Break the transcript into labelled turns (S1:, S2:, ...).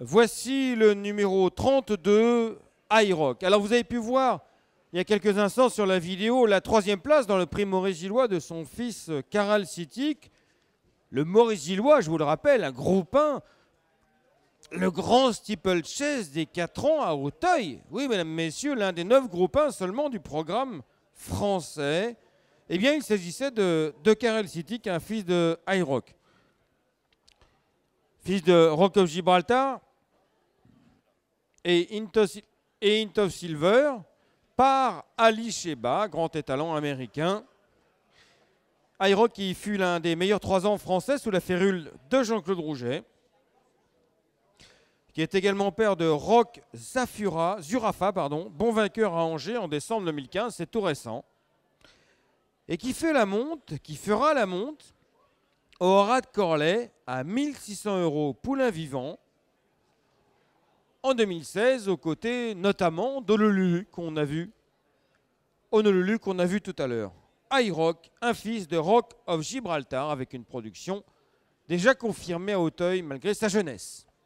S1: Voici le numéro 32, iRock. Alors vous avez pu voir il y a quelques instants sur la vidéo la troisième place dans le prix Maurigillois de son fils euh, Karal Citic. Le Maurigillois, je vous le rappelle, un groupe 1, le grand steeplechase des 4 ans à Hauteuil. Oui, mesdames, messieurs, l'un des neuf groupins seulement du programme français. Eh bien, il s'agissait de, de Karel citic un fils de iRock. Fils de Rock of Gibraltar, et Into, Silver par Ali Sheba, grand étalon américain. Airo qui fut l'un des meilleurs trois ans français sous la férule de Jean-Claude Rouget, qui est également père de Rock Zafura, Zurafa, pardon, bon vainqueur à Angers en décembre 2015, c'est tout récent, et qui fait la monte, qui fera la monte au Horat Corlet à 1600 euros poulain vivant en 2016 aux côtés notamment d'Honolulu qu'on a vu. Honolulu qu'on a vu tout à l'heure. Rock, un fils de Rock of Gibraltar avec une production déjà confirmée à Auteuil malgré sa jeunesse.